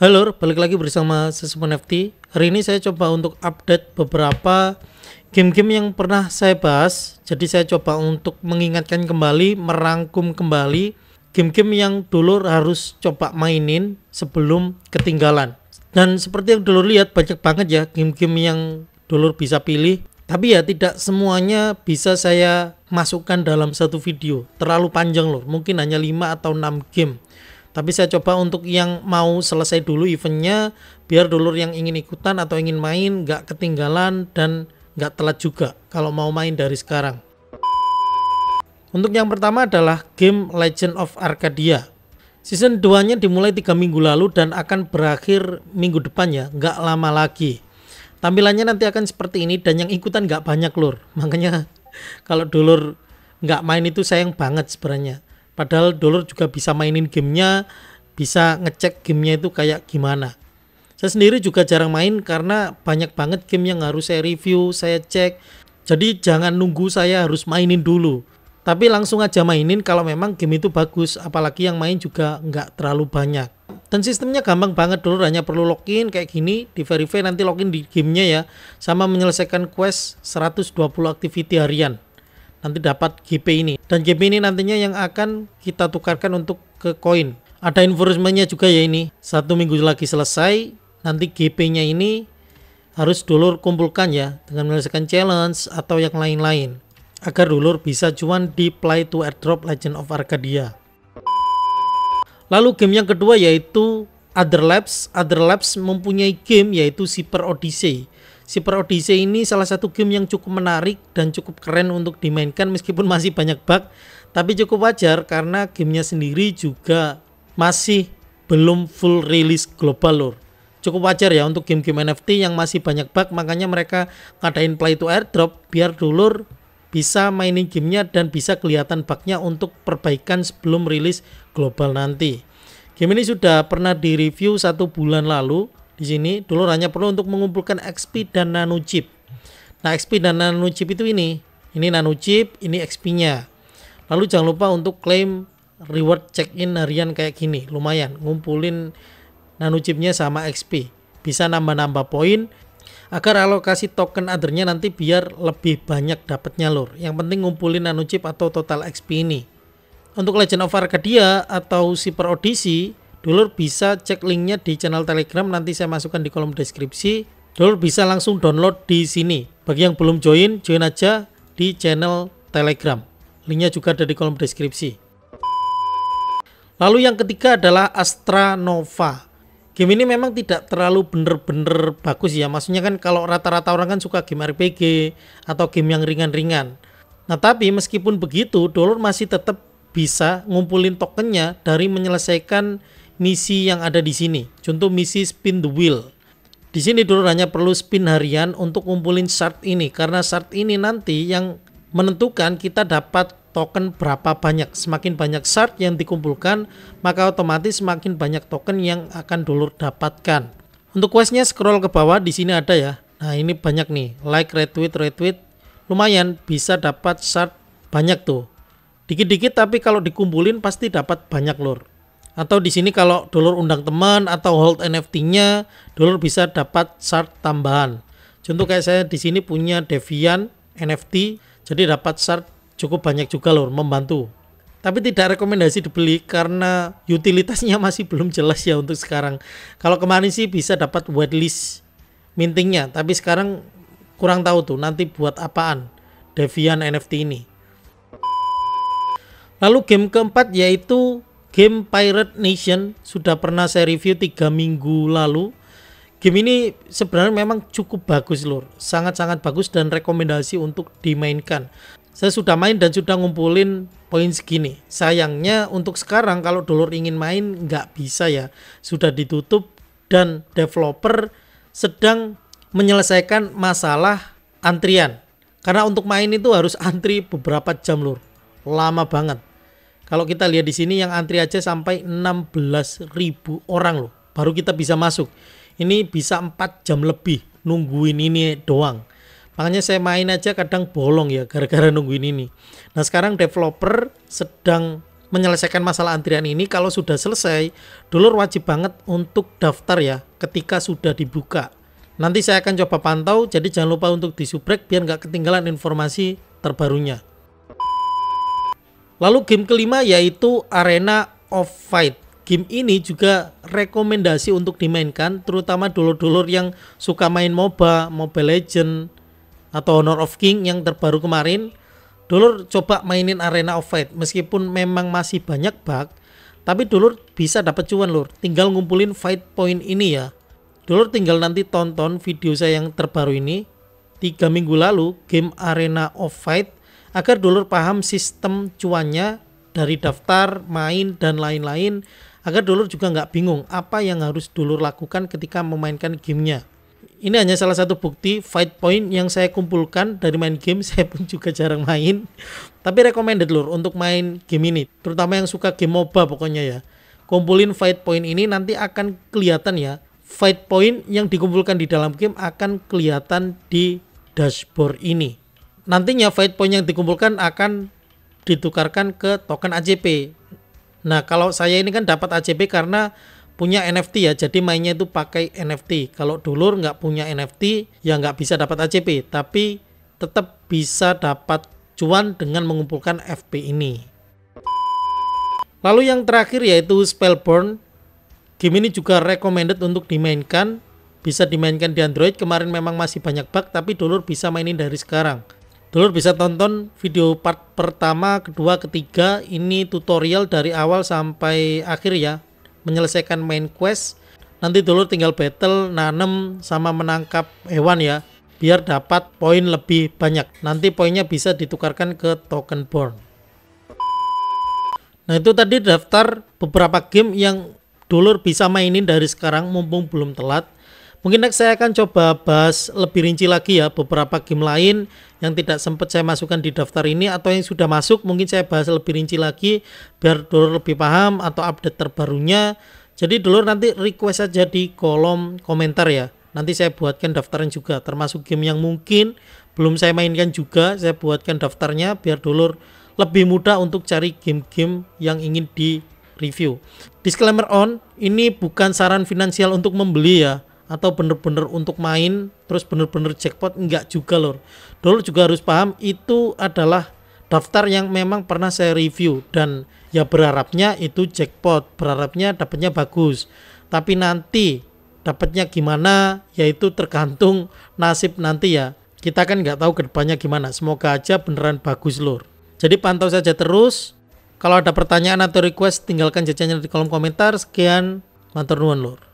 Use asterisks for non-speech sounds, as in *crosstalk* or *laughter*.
Halo, balik lagi bersama Sesemon FT. Hari ini saya coba untuk update beberapa game-game yang pernah saya bahas. Jadi saya coba untuk mengingatkan kembali, merangkum kembali game-game yang dulu harus coba mainin sebelum ketinggalan. Dan seperti yang dulu lihat banyak banget ya game-game yang dulu bisa pilih. Tapi ya tidak semuanya bisa saya masukkan dalam satu video. Terlalu panjang loh, mungkin hanya 5 atau 6 game tapi saya coba untuk yang mau selesai dulu eventnya biar dulur yang ingin ikutan atau ingin main gak ketinggalan dan gak telat juga kalau mau main dari sekarang untuk yang pertama adalah game Legend of Arcadia season 2 nya dimulai 3 minggu lalu dan akan berakhir minggu depan ya nggak lama lagi tampilannya nanti akan seperti ini dan yang ikutan gak banyak lur *laughs* makanya kalau dulur gak main itu sayang banget sebenarnya Padahal Dolor juga bisa mainin gamenya, bisa ngecek gamenya itu kayak gimana. Saya sendiri juga jarang main karena banyak banget game yang harus saya review, saya cek. Jadi jangan nunggu saya harus mainin dulu. Tapi langsung aja mainin kalau memang game itu bagus, apalagi yang main juga nggak terlalu banyak. Dan sistemnya gampang banget dulu, hanya perlu login kayak gini, di verify nanti login di gamenya ya, sama menyelesaikan quest 120 activity harian nanti dapat GP ini dan GP ini nantinya yang akan kita tukarkan untuk ke koin ada enforcementnya juga ya ini satu minggu lagi selesai nanti GP nya ini harus dulur kumpulkan ya dengan menyelesaikan challenge atau yang lain-lain agar dulur bisa cuan di play to airdrop Legend of Arcadia lalu game yang kedua yaitu Other Labs Other Labs mempunyai game yaitu Super Odyssey Super Odyssey ini salah satu game yang cukup menarik dan cukup keren untuk dimainkan meskipun masih banyak bug, tapi cukup wajar karena gamenya sendiri juga masih belum full rilis global lor. Cukup wajar ya untuk game-game NFT yang masih banyak bug, makanya mereka ngadain play to airdrop biar dulur bisa mainin gamenya dan bisa kelihatan bugnya untuk perbaikan sebelum rilis global nanti. Game ini sudah pernah direview satu bulan lalu di sini dulu hanya perlu untuk mengumpulkan XP dan nano chip. Nah, XP dan nano chip itu ini. Ini nano chip, ini XP-nya. Lalu jangan lupa untuk claim reward check-in harian kayak gini. Lumayan, ngumpulin nano chip-nya sama XP. Bisa nambah-nambah poin agar alokasi token adernya nanti biar lebih banyak dapatnya lur. Yang penting ngumpulin nano chip atau total XP ini. Untuk Legend of Arcadia atau Super Odyssey, Dulur bisa cek linknya di channel Telegram nanti saya masukkan di kolom deskripsi. Dulur bisa langsung download di sini. Bagi yang belum join, join aja di channel Telegram. Linknya juga ada di kolom deskripsi. Lalu yang ketiga adalah Astra Nova. Game ini memang tidak terlalu bener-bener bagus ya. Maksudnya kan kalau rata-rata orang kan suka game RPG atau game yang ringan-ringan. Nah tapi meskipun begitu, dulur masih tetap bisa ngumpulin tokennya dari menyelesaikan misi yang ada di sini. Contoh misi spin the wheel. Di sini dulu hanya perlu spin harian untuk ngumpulin shard ini karena shard ini nanti yang menentukan kita dapat token berapa banyak. Semakin banyak shard yang dikumpulkan, maka otomatis semakin banyak token yang akan dulur dapatkan. Untuk questnya scroll ke bawah, di sini ada ya. Nah ini banyak nih, like, retweet, retweet. Lumayan bisa dapat shard banyak tuh. Dikit-dikit tapi kalau dikumpulin pasti dapat banyak lor atau di sini kalau dolar undang teman atau hold NFT-nya dolar bisa dapat shard tambahan contoh kayak saya di sini punya Devian NFT jadi dapat shard cukup banyak juga loh membantu tapi tidak rekomendasi dibeli karena utilitasnya *laughs* masih belum jelas ya untuk sekarang kalau kemarin sih bisa dapat whitelist mintingnya tapi sekarang kurang tahu tuh nanti buat apaan Devian NFT ini lalu game keempat yaitu game Pirate Nation sudah pernah saya review tiga minggu lalu. Game ini sebenarnya memang cukup bagus lur, sangat-sangat bagus dan rekomendasi untuk dimainkan. Saya sudah main dan sudah ngumpulin poin segini. Sayangnya untuk sekarang kalau dulur ingin main nggak bisa ya, sudah ditutup dan developer sedang menyelesaikan masalah antrian. Karena untuk main itu harus antri beberapa jam lur, lama banget kalau kita lihat di sini yang antri aja sampai 16.000 orang loh. Baru kita bisa masuk. Ini bisa 4 jam lebih nungguin ini doang. Makanya saya main aja kadang bolong ya gara-gara nungguin ini. Nah sekarang developer sedang menyelesaikan masalah antrian ini kalau sudah selesai dulur wajib banget untuk daftar ya ketika sudah dibuka nanti saya akan coba pantau jadi jangan lupa untuk di subrek biar nggak ketinggalan informasi terbarunya Lalu game kelima yaitu Arena of Fight. Game ini juga rekomendasi untuk dimainkan terutama dulur-dulur yang suka main MOBA, Mobile Legend atau Honor of King yang terbaru kemarin. Dulur coba mainin Arena of Fight meskipun memang masih banyak bug, tapi dulur bisa dapat cuan lur. Tinggal ngumpulin fight point ini ya. Dulur tinggal nanti tonton video saya yang terbaru ini. Tiga minggu lalu game Arena of Fight agar dulur paham sistem cuannya dari daftar, main, dan lain-lain agar dulur juga nggak bingung apa yang harus dulur lakukan ketika memainkan gamenya. Ini hanya salah satu bukti fight point yang saya kumpulkan dari main game, *laughs* saya pun juga jarang main. Tapi recommended lur untuk main game ini, terutama yang suka game MOBA pokoknya ya. Kumpulin fight point ini nanti akan kelihatan ya, fight point yang dikumpulkan di dalam game akan kelihatan di dashboard ini nantinya fight point yang dikumpulkan akan ditukarkan ke token ACP. Nah, kalau saya ini kan dapat ACP karena punya NFT ya, jadi mainnya itu pakai NFT. Kalau dulur nggak punya NFT, ya nggak bisa dapat ACP, tapi tetap bisa dapat cuan dengan mengumpulkan FP ini. Lalu yang terakhir yaitu Spellborn. Game ini juga recommended untuk dimainkan. Bisa dimainkan di Android, kemarin memang masih banyak bug, tapi dulur bisa mainin dari sekarang. Dulur bisa tonton video part pertama, kedua, ketiga. Ini tutorial dari awal sampai akhir ya. Menyelesaikan main quest. Nanti dulur tinggal battle, nanem, sama menangkap hewan ya. Biar dapat poin lebih banyak. Nanti poinnya bisa ditukarkan ke token born. Nah itu tadi daftar beberapa game yang dulur bisa mainin dari sekarang mumpung belum telat Mungkin next saya akan coba bahas lebih rinci lagi ya beberapa game lain yang tidak sempat saya masukkan di daftar ini atau yang sudah masuk mungkin saya bahas lebih rinci lagi biar dulu lebih paham atau update terbarunya. Jadi dulu nanti request saja di kolom komentar ya. Nanti saya buatkan daftarnya juga termasuk game yang mungkin belum saya mainkan juga saya buatkan daftarnya biar dulu lebih mudah untuk cari game-game yang ingin di review. Disclaimer on, ini bukan saran finansial untuk membeli ya atau bener-bener untuk main terus bener-bener jackpot enggak juga lor dulu juga harus paham itu adalah daftar yang memang pernah saya review dan ya berharapnya itu jackpot berharapnya dapatnya bagus tapi nanti dapatnya gimana yaitu tergantung nasib nanti ya kita kan nggak tahu kedepannya gimana semoga aja beneran bagus lor jadi pantau saja terus kalau ada pertanyaan atau request tinggalkan jajannya di kolom komentar sekian mantur nuan lor